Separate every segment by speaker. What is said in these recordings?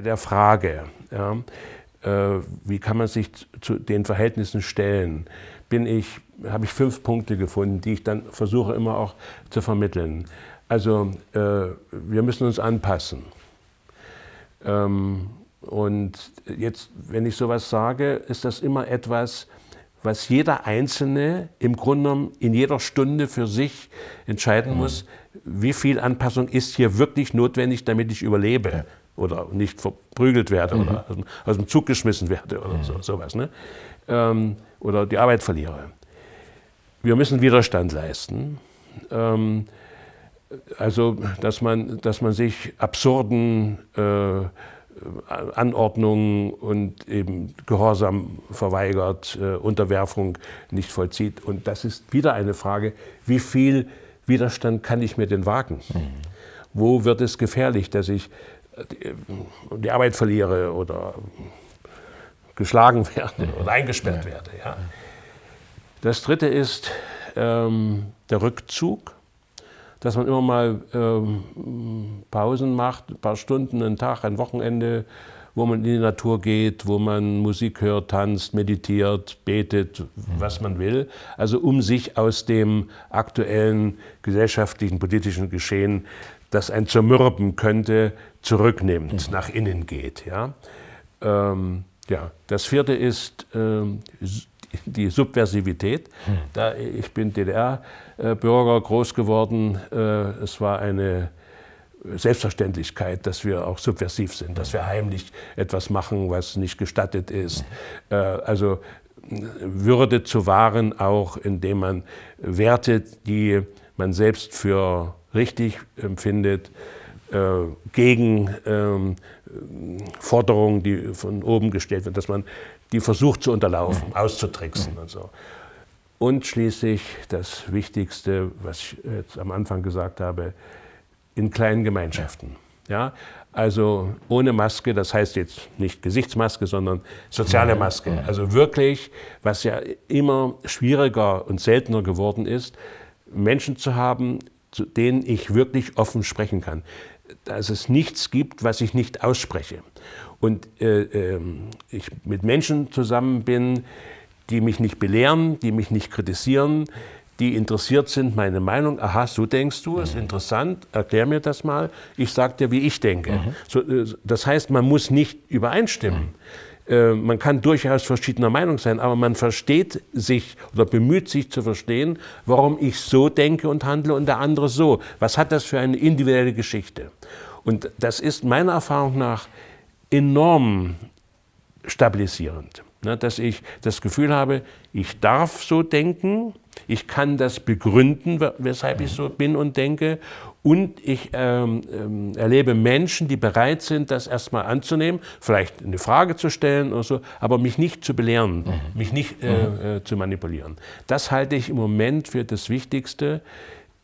Speaker 1: bei der Frage, ja, äh, wie kann man sich zu den Verhältnissen stellen, bin ich, habe ich fünf Punkte gefunden, die ich dann versuche immer auch zu vermitteln. Also äh, wir müssen uns anpassen. Ähm, und jetzt, wenn ich sowas sage, ist das immer etwas, was jeder Einzelne im Grunde genommen in jeder Stunde für sich entscheiden mhm. muss, wie viel Anpassung ist hier wirklich notwendig, damit ich überlebe oder nicht verprügelt werde mhm. oder aus dem Zug geschmissen werde oder mhm. so, sowas. Ne? Ähm, oder die Arbeit verliere. Wir müssen Widerstand leisten. Ähm, also, dass man, dass man sich absurden äh, Anordnungen und eben Gehorsam verweigert, äh, Unterwerfung nicht vollzieht. Und das ist wieder eine Frage, wie viel Widerstand kann ich mir denn wagen? Mhm. Wo wird es gefährlich, dass ich die Arbeit verliere oder geschlagen werde oder eingesperrt ja. werde. Ja. Das dritte ist ähm, der Rückzug, dass man immer mal ähm, Pausen macht, ein paar Stunden, einen Tag, ein Wochenende, wo man in die Natur geht, wo man Musik hört, tanzt, meditiert, betet, was man will. Also um sich aus dem aktuellen gesellschaftlichen, politischen Geschehen, das ein zermürben könnte, zurücknimmt, mhm. nach innen geht. Ja? Ähm, ja. Das vierte ist ähm, die Subversivität. Mhm. Da, ich bin DDR-Bürger äh, groß geworden. Äh, es war eine Selbstverständlichkeit, dass wir auch subversiv sind, dass wir heimlich etwas machen, was nicht gestattet ist. Äh, also äh, Würde zu wahren, auch indem man Werte, die man selbst für richtig empfindet, äh, gegen ähm, Forderungen, die von oben gestellt werden, dass man die versucht zu unterlaufen, mhm. auszutricksen mhm. und so. Und schließlich das Wichtigste, was ich jetzt am Anfang gesagt habe, in kleinen Gemeinschaften. Ja, also ohne Maske, das heißt jetzt nicht Gesichtsmaske, sondern soziale Maske. Also wirklich, was ja immer schwieriger und seltener geworden ist, Menschen zu haben, zu denen ich wirklich offen sprechen kann. Dass es nichts gibt, was ich nicht ausspreche. Und äh, äh, ich mit Menschen zusammen bin, die mich nicht belehren, die mich nicht kritisieren, die interessiert sind, meine Meinung. Aha, so denkst du, ist interessant, erklär mir das mal. Ich sag dir, wie ich denke. Mhm. So, äh, das heißt, man muss nicht übereinstimmen. Mhm. Äh, man kann durchaus verschiedener Meinung sein, aber man versteht sich oder bemüht sich zu verstehen, warum ich so denke und handle und der andere so. Was hat das für eine individuelle Geschichte? Und das ist meiner Erfahrung nach enorm stabilisierend. Ne, dass ich das Gefühl habe, ich darf so denken, ich kann das begründen, weshalb ich so bin und denke. Und ich ähm, ähm, erlebe Menschen, die bereit sind, das erstmal anzunehmen, vielleicht eine Frage zu stellen oder so, aber mich nicht zu belehren, mhm. mich nicht äh, mhm. äh, zu manipulieren. Das halte ich im Moment für das Wichtigste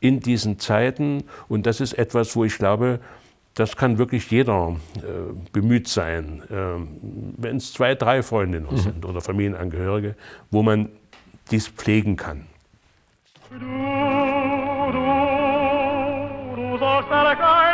Speaker 1: in diesen Zeiten. Und das ist etwas, wo ich glaube, das kann wirklich jeder äh, bemüht sein, äh, wenn es zwei, drei Freundinnen mhm. sind oder Familienangehörige, wo man dies pflegen kann. Du, du, du sagst,